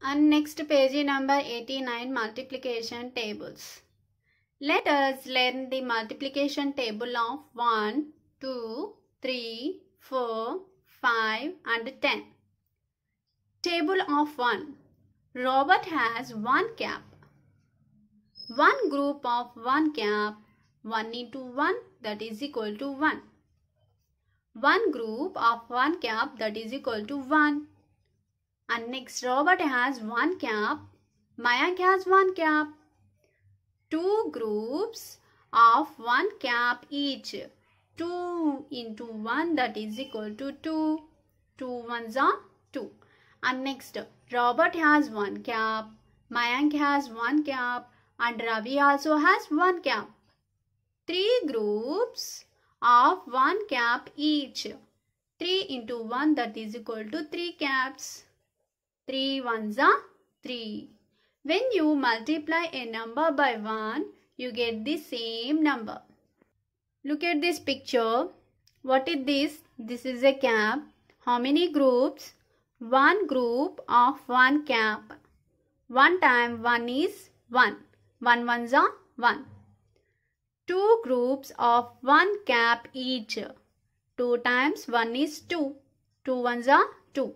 And next page number 89 multiplication tables. Let us learn the multiplication table of 1, 2, 3, 4, 5 and 10. Table of 1. Robert has one cap. One group of one cap. 1 into 1 that is equal to 1. One group of one cap that is equal to 1. And next Robert has one cap. Mayank has one cap. Two groups of one cap each. 2 into 1 that is equal to 2. Two ones are 2. And next Robert has one cap. Mayank has one cap. And Ravi also has one cap. Three groups of one cap each. 3 into 1 that is equal to 3 caps. 3 ones are 3. When you multiply a number by 1, you get the same number. Look at this picture. What is this? This is a cap. How many groups? One group of one cap. One time one is one. One ones are one. Two groups of one cap each. Two times one is two. Two ones are two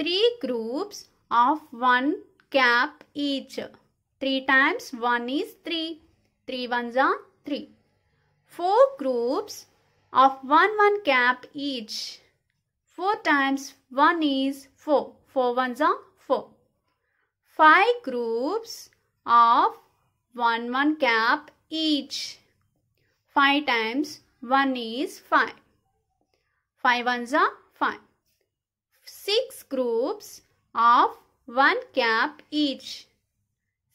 three groups of one cap each. 3 times 1 is 3. Three ones are 3. 4 groups of 1 1 cap each. 4 times 1 is 4. Four ones are 4. 5 groups of 1 1 cap each. 5 times 1 is 5. Five ones are 5 six groups of one cap each.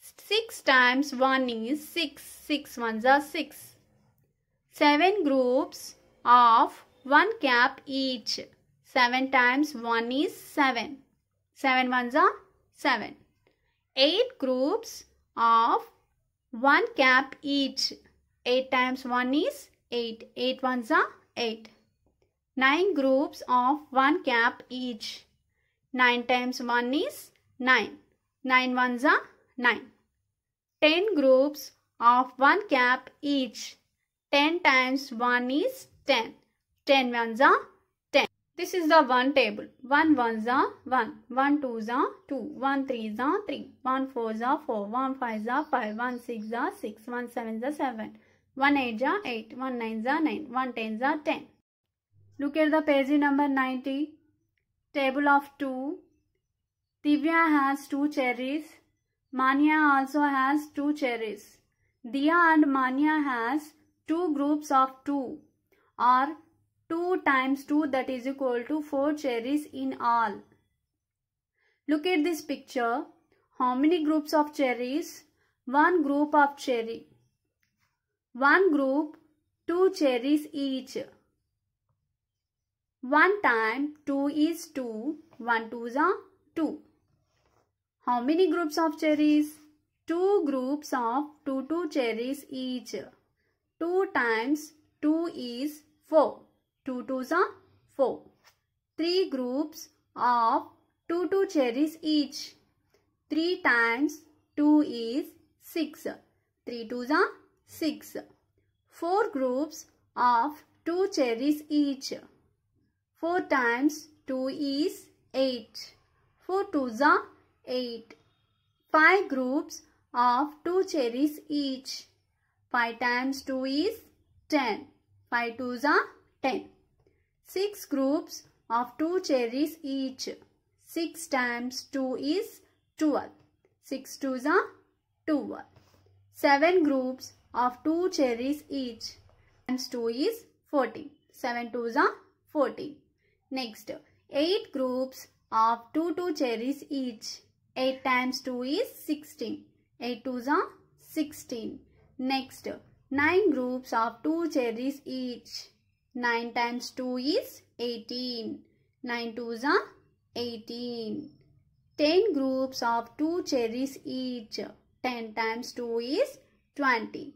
6 times 1 is 6. 6 ones are 6. 7 groups of 1 cap each. 7 times 1 is 7. 7 ones are 7. 8 groups of 1 cap each. 8 times 1 is 8. 8 ones are 8. 9 groups of 1 cap each. 9 times 1 is 9. 9 ones are 9. 10 groups of 1 cap each. 10 times 1 is 10. 10 ones are 10. This is the 1 table. 1 ones are 1. 1 twos are 2. 1 threes are 3. 1 fours are 4. 1 fives are 5. 1 six are 6. 1 sevens are 7. 1 eights are 8. 1 nines are 9. 1 tens are 10. Look at the page number 90. Table of 2. Divya has 2 cherries. Manya also has 2 cherries. Dia and Manya has 2 groups of 2 or 2 times 2 that is equal to 4 cherries in all. Look at this picture. How many groups of cherries? 1 group of cherry. 1 group, 2 cherries each. 1 time 2 is 2. 1 2s are 2. How many groups of cherries? 2 groups of 2 2 cherries each. 2 times 2 is 4. 2 2s are 4. 3 groups of 2 2 cherries each. 3 times 2 is 6. 3 2s are 6. 4 groups of 2 cherries each. 4 times 2 is 8. 4 2s are 8. 5 groups of 2 cherries each. 5 times 2 is 10. 5 2s are 10. 6 groups of 2 cherries each. 6 times 2 is 12. 6 2s are 12. 7 groups of 2 cherries each. Times 2 is 14. 7 2s are 14. Next, 8 groups of 2 2 cherries each. 8 times 2 is 16. 8 2s are 16. Next, 9 groups of 2 cherries each. 9 times 2 is 18. 9 2s are 18. 10 groups of 2 cherries each. 10 times 2 is 20.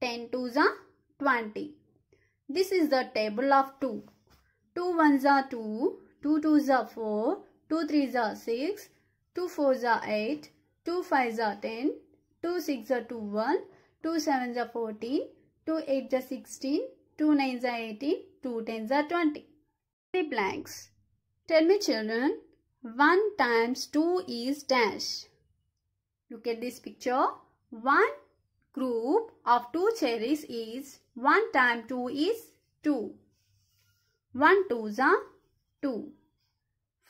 10 2s are 20. This is the table of 2. 2 ones are 2, 2 twos are 4, 2 threes are 6, 2 fours are 8, 2 fives are 10, 2 6s are two one. 2 sevens are 14, 2 eights are 16, 2 nines are 18, 2 tens are 20. Three blanks. Tell me children, 1 times 2 is dash. Look at this picture. 1 group of 2 cherries is 1 time 2 is 2. 1 two is 2.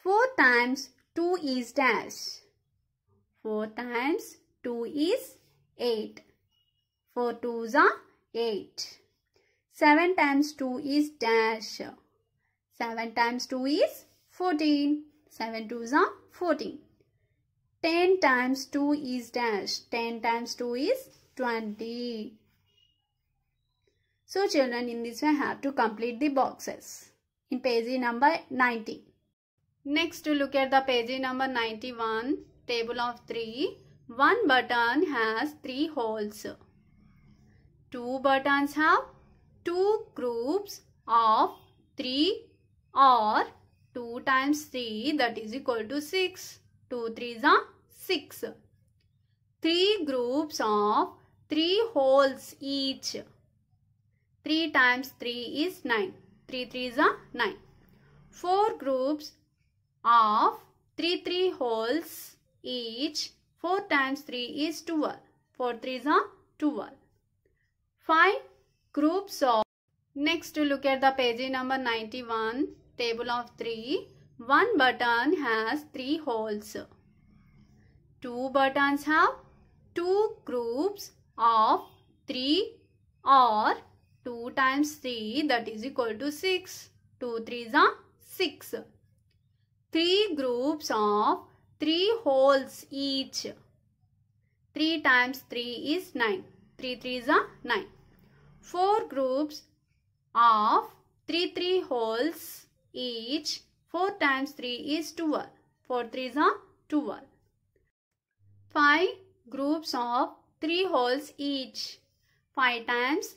4 times 2 is dash. 4 times 2 is 8. 4 two is 8. 7 times 2 is dash. 7 times 2 is 14. 7 two is 14. 10 times 2 is dash. 10 times 2 is 20. So children in this way have to complete the boxes in page number 90. Next look at the page number 91 table of 3. One button has 3 holes. Two buttons have two groups of 3 or 2 times 3 that is equal to 6. 2 3s are 6. 3 groups of 3 holes each. 3 times 3 is 9. 3 are 9. 4 groups of 3 3 holes each. 4 times 3 is 12. 4 3s are 12. 5 groups of. Next look at the page number 91. Table of 3. One button has 3 holes. Two buttons have two groups of 3 or 2 times 3 that is equal to 6. 2 3s are 6. 3 groups of 3 holes each. 3 times 3 is 9. 3 3s are 9. 4 groups of 3 3 holes each. 4 times 3 is 12. 4 3s are 12. 5 groups of 3 holes each. 5 times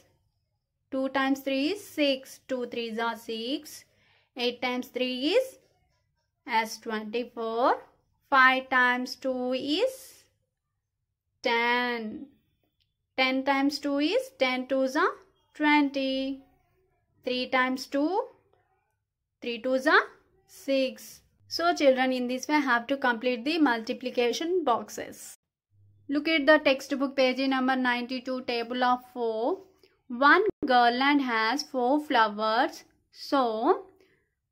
2 times 3 is 6. 2 3s are 6. 8 times 3 is as 24. 5 times 2 is 10. 10 times 2 is 10 are 20. 3 times 2, 3 2s are 6. So children in this way have to complete the multiplication boxes. Look at the textbook page number 92 table of 4. One garland has four flowers. So,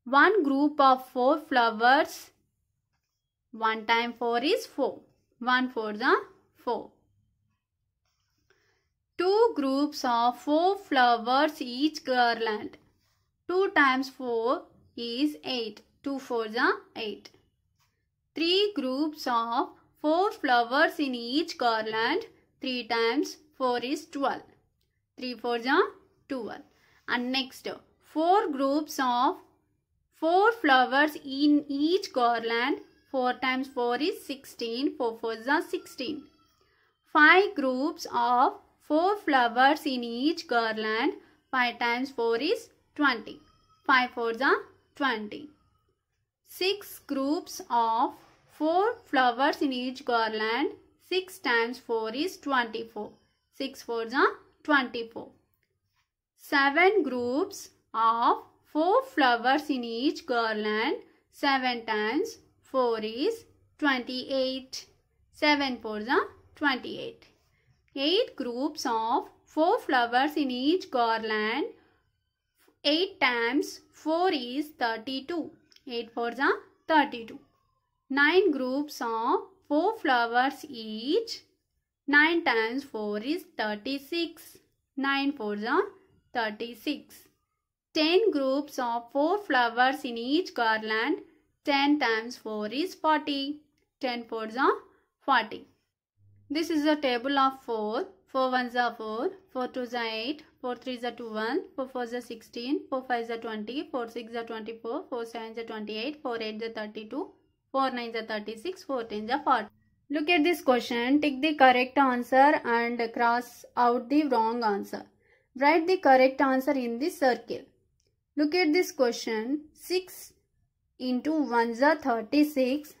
one group of four flowers. One time four is four. One for the four. Two groups of four flowers each garland. Two times four is eight. Two four the eight. Three groups of four flowers in each garland. Three times four is twelve. 3 4s two 12. And next, 4 groups of 4 flowers in each garland. 4 times 4 is 16. 4 4s 16. 5 groups of 4 flowers in each garland. 5 times 4 is 20. 5 4s 20. 6 groups of 4 flowers in each garland. 6 times 4 is 24. 6 4s 24. Seven groups of four flowers in each garland. Seven times four is 28. Seven fours are 28. Eight groups of four flowers in each garland. 8 times 4 is 32. 8 fours are 32. 9 groups of 4 flowers each. 9 times 4 is 36. 9 fours are 36. 10 groups of 4 flowers in each garland. 10 times 4 is 40. 10 fours are 40. This is a table of 4. 4 ones are 4, 4 twos are 8, 4 threes are 21, 4 fours are 16, 4 fives are 20, 4 sixes are 24, 4 sevens are 28, 4 eights are 32, 4 nines are 36, 4 tens are 40. Look at this question. Take the correct answer and cross out the wrong answer. Write the correct answer in the circle. Look at this question. 6 into 1 is 36.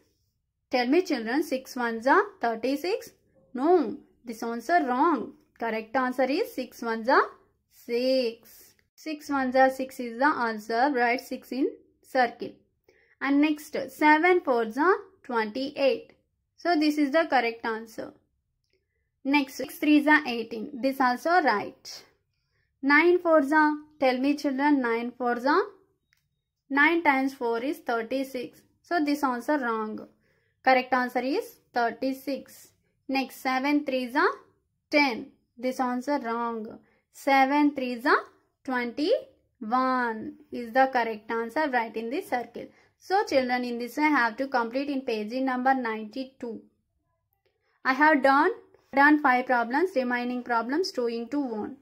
Tell me children, 6 1s are 36? No, this answer wrong. Correct answer is 6 1s are 6. 6 1s are 6 is the answer. Write 6 in circle. And next, 7 4s are 28. So this is the correct answer. Next, 6 3 are 18. This also right. 9 4 are, tell me children, 9 4 are? 9 times 4 is 36. So this answer wrong. Correct answer is 36. Next, 7 3 are 10. This answer wrong. 7 3 are 21 is the correct answer. right in the circle. So children in this I have to complete in page number 92. I have done done 5 problems remaining problems 2 into 1.